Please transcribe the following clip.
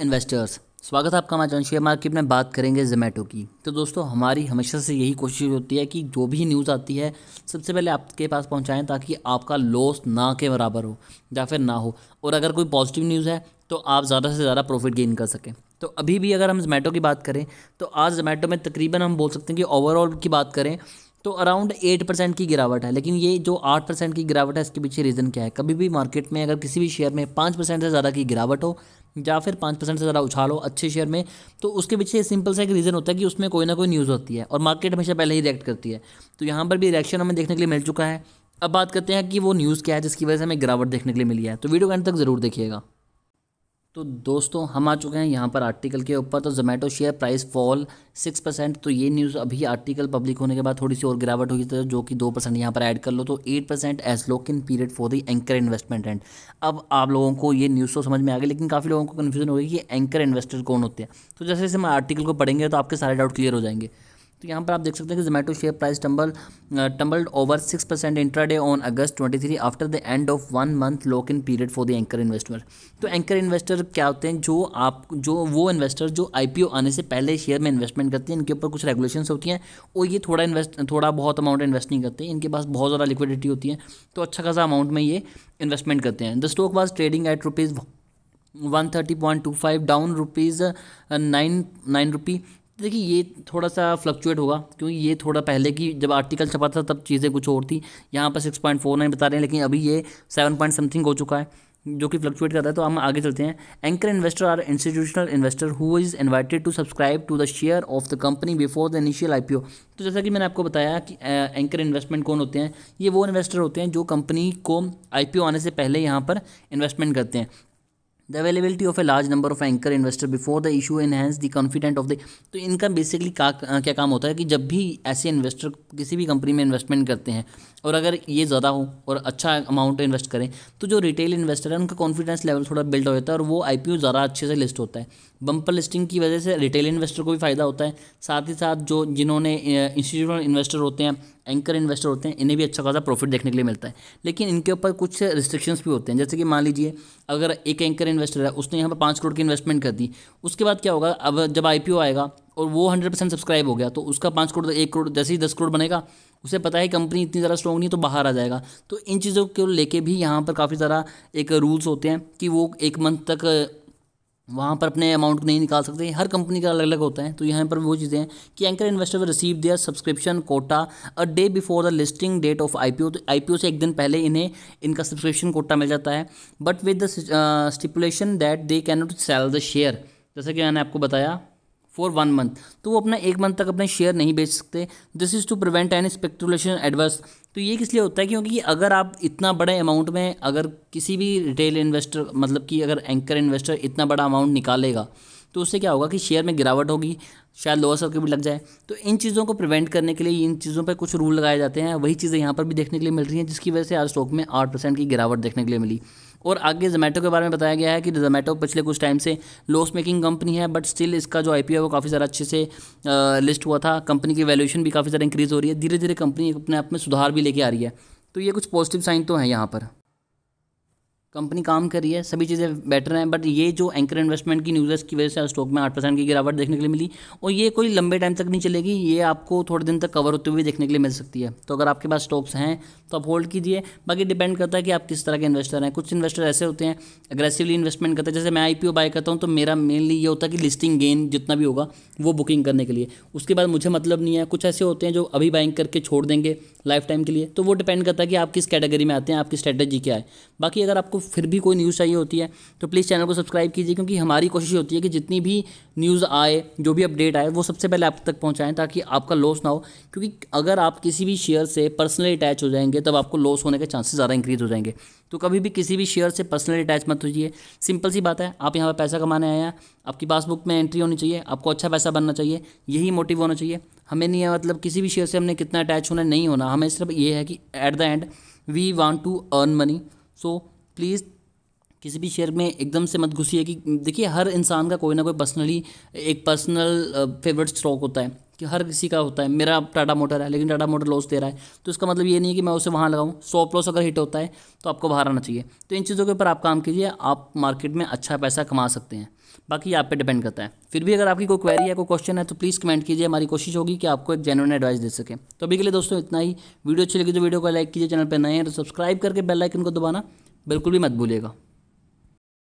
investors स्वागत है आपका हमारे शेयर मार्केट में बात करेंगे जोमेटो की तो दोस्तों हमारी हमेशा से यही कोशिश होती है कि जो भी न्यूज़ आती है सबसे पहले आपके पास पहुंचाएं ताकि आपका लॉस ना के बराबर हो या फिर ना हो और अगर कोई पॉजिटिव न्यूज़ है तो आप ज़्यादा से ज़्यादा प्रॉफिट गेन कर सकें तो अभी भी अगर हम जोमेटो की बात करें तो आज जोमेटो में तकरीबन हम बोल सकते हैं कि ओवरऑल की बात करें तो अराउंड एट परसेंट की गिरावट है लेकिन ये जो आठ परसेंट की गिरावट है इसके पीछे रीज़न क्या है कभी भी मार्केट में अगर किसी भी शेयर में पाँच परसेंट से ज़्यादा की गिरावट हो या फिर पाँच परसेंट से ज़्यादा उछाल हो अच्छे शेयर में तो उसके पीछे सिंपल सा एक रीज़न होता है कि उसमें कोई ना कोई न्यूज़ होती है और मार्केट हमेशा पहले ही रिएक्ट करती है तो यहाँ पर भी रिएक्शन हमें देखने के लिए मिल चुका है अब बात करते हैं कि वो न्यूज़ क्या है जिसकी वजह से हमें गिरावट देखने के लिए मिली है तो वीडियो के अंत तक ज़रूर देखिएगा तो दोस्तों हम आ चुके हैं यहाँ पर आर्टिकल के ऊपर तो Zomato share price fall six percent तो ये न्यूज़ अभी आर्टिकल पब्लिक होने के बाद थोड़ी सी और गिरावट हुई थी तो जो कि दो परसेंट यहाँ पर ऐड कर लो तो eight percent as lock in period for the anchor investment and अब आप लोगों को ये न्यूज़ तो समझ में आ गई लेकिन काफ़ी लोगों को कन्फ्यूजन हो गई कि एंकर इन्वेस्टर कौन होते हैं तो जैसे जैसे हम आर्टिकल को पढ़ेंगे तो आपके सारे डाउट क्लियर हो जाएंगे तो यहाँ पर आप देख सकते हैं कि Zomato share price tumble tumbled over six percent intraday on August twenty three after the end of one month lock in period for the anchor investor तो एंकर इन्वेस्टर क्या होते हैं जो आप जो वो इन्वेस्टर जो आई आने से पहले शेयर में इन्वेस्टमेंट करते हैं इनके ऊपर कुछ रेगुलेशंस होती हैं और ये थोड़ा इन्वेस्ट थोड़ा बहुत अमाउंट इन्वेस्ट नहीं करते इनके पास बहुत ज़्यादा लिक्विडिटी होती है तो अच्छा खासा अमाउंट में ये इन्वेस्टमेंट करते हैं the stock was trading at rupees one thirty point two five down rupees nine nine rupee देखिए ये थोड़ा सा फ्लक्चुएट होगा क्योंकि ये थोड़ा पहले की जब आर्टिकल छपा था तब चीज़ें कुछ और थी यहाँ पर सिक्स पॉइंट फोर नाइन बता रहे हैं लेकिन अभी ये सेवन पॉइंट समथिंग हो चुका है जो कि फ्लक्चुएट करता है तो हम आगे चलते हैं anchor investor are institutional investor who is invited to subscribe to the share of the company before the initial O तो जैसा कि मैंने आपको बताया कि एंकर इन्वेस्टमेंट कौन होते हैं ये वो इन्वेस्टर होते हैं जो कंपनी को ओ आने से पहले यहाँ पर इन्वेस्टमेंट करते हैं the availability of a large number of anchor investor before the issue enhance the confident of the तो इनका बेसिकली का क्या काम होता है कि जब भी ऐसे इन्वेस्टर किसी भी कंपनी में इन्वेस्टमेंट करते हैं और अगर ये ज़्यादा हो और अच्छा अमाउंट इन्वेस्ट करें तो जो रिटेल इन्वेस्टर है उनका कॉन्फिडेंस लेवल थोड़ा बिल्ड हो जाता है और वो आई ज़्यादा अच्छे से लिस्ट होता है बम्पर लिस्टिंग की वजह से रिटेल इन्वेस्टर को भी फ़ायदा होता है साथ ही साथ जो जिन्होंने इंस्टीट्यूशनल इन्वेस्टर होते हैं एंकर इन्वेस्टर होते हैं इन्हें भी अच्छा खासा प्रॉफिट देखने के लिए मिलता है लेकिन इनके ऊपर कुछ रिस्ट्रिक्शंस भी होते हैं जैसे कि मान लीजिए अगर एक एंकर इन्वेस्टर है उसने यहाँ पर पाँच करोड़ की इन्वेस्टमेंट कर दी उसके बाद क्या होगा अब जब आई आएगा और वो हंड्रेड परसेंट सब्सक्राइब हो गया तो उसका पाँच करोड़ तो एक करोड़ जैसे ही दस करोड़ बनेगा उसे पता है कंपनी इतनी ज़्यादा स्ट्रॉग नहीं तो बाहर आ जाएगा तो इन चीज़ों को लेके भी यहाँ पर काफ़ी सारा एक रूल्स होते हैं कि वो एक मंथ तक वहाँ पर अपने अमाउंट को नहीं निकाल सकते हर कंपनी का अलग अलग होता है तो यहाँ पर वो चीज़ें हैं कि एंकर इन्वेस्टर रिसीव दिया subscription quota a day before the listing date of IPO तो आईपीओ से एक दिन पहले इन्हें इनका सब्सक्रिप्शन कोटा मिल जाता है but with the stipulation that they can not sell the share जैसे कि मैंने आपको बताया फॉर वन मंथ तो वो अपना एक मंथ तक अपने शेयर नहीं बेच सकते this is to prevent an speculation adverse तो ये किस लिए होता है क्योंकि अगर आप इतना बड़े अमाउंट में अगर किसी भी रिटेल इन्वेस्टर मतलब कि अगर एंकर इन्वेस्टर इतना बड़ा अमाउंट निकालेगा तो उससे क्या होगा कि शेयर में गिरावट होगी शायद लोअर सर्किट भी लग जाए तो इन चीज़ों को प्रिवेंट करने के लिए इन चीज़ों पर कुछ रूल लगाए जाते हैं वही चीज़ें यहाँ पर भी देखने के लिए मिल रही हैं जिसकी वजह से आज स्टॉक में आठ परसेंट की गिरावट देखने के लिए मिली और आगे जोमेटो के बारे में बताया गया है कि जोमेटो पिछले कुछ टाइम से लॉस मेकिंग कंपनी है बट स्टिल इसका जो आई है वो काफ़ी सारा अच्छे से लिस्ट हुआ था कंपनी की वैल्यूएशन भी काफ़ी सारा इंक्रीज़ हो रही है धीरे धीरे कंपनी अपने आप में सुधार भी लेके आ रही है तो ये कुछ पॉजिटिव साइन तो है यहाँ पर कंपनी काम कर रही है सभी चीज़ें बेटर हैं बट ये जो एंकर इन्वेस्टमेंट की न्यूज़ की वजह से स्टॉक में आठ परसेंट की गिरावट देखने के लिए मिली और ये कोई लंबे टाइम तक नहीं चलेगी ये आपको थोड़े दिन तक कवर होते हुए देखने के लिए मिल सकती है तो अगर आपके पास स्टॉक्स हैं तो आप होल्ड कीजिए बाकी डिपेंड करता है कि आप किस तरह के इन्वेस्टर हैं कुछ इन्वेस्टर ऐसे होते हैं अग्रेसिवली इन्वेस्टमेंट करते हैं जैसे मैं आई बाय करता हूँ तो मेरा मेनली ये होता है कि लिस्टिंग गेन जितना भी होगा वो बुकिंग करने के लिए उसके बाद मुझे मतलब नहीं है कुछ ऐसे होते हैं जो अभी बाइंग करके छोड़ देंगे लाइफ टाइम के लिए तो वो डिपेंड करता है कि आप किस कैटेगरी में आते हैं आपकी स्ट्रैटेजी क्या है बाकी अगर आपको फिर भी कोई न्यूज़ चाहिए होती है तो प्लीज़ चैनल को सब्सक्राइब कीजिए क्योंकि हमारी कोशिश होती है कि जितनी भी न्यूज़ आए जो भी अपडेट आए वो सबसे पहले आप तक पहुँचाएँ ताकि आपका लॉस ना हो क्योंकि अगर आप किसी भी शेयर से पर्सनली अटैच हो जाएंगे तब आपको लॉस होने के चांसेस ज़्यादा इंक्रीज हो जाएंगे तो कभी भी किसी भी शेयर से पर्सनली अटैच मत होइए सिंपल सी बात है आप यहाँ पर पैसा कमाने आए हैं आपकी पासबुक में एंट्री होनी चाहिए आपको अच्छा पैसा बनना चाहिए यही मोटिव होना चाहिए हमें नहीं है मतलब किसी भी शेयर से हमने कितना अटैच होना नहीं होना हमें सिर्फ ये है कि at the end we want to earn money so please किसी भी शेयर में एकदम से मत घुसी है कि देखिए हर इंसान का कोई ना कोई पर्सनली एक पर्सनल फेवरेट स्टॉक होता है कि हर किसी का होता है मेरा टाटा मोटर है लेकिन टाटा मोटर लॉस दे रहा है तो इसका मतलब ये नहीं है कि मैं उसे वहाँ लगाऊँ स्टॉप लॉस अगर हिट होता है तो आपको बाहर आना चाहिए तो इन चीज़ों के ऊपर आप काम कीजिए आप मार्केट में अच्छा पैसा कमा सकते हैं बाकी आप पे डिपेंड करता है फिर भी अगर आपकी कोई क्वेरी है कोई क्वेश्चन है तो प्लीज़ कमेंट कीजिए हमारी कोशिश होगी कि आपको एक जेनुअन एडवाइस दे सके तो अभी के लिए दोस्तों इतना ही वीडियो अच्छी लगी तो वीडियो को लाइक कीजिए चैनल पर नए हैं तो सब्सक्राइब करके बेल आइकन को दबाना बिल्कुल भी मत भूलिएगा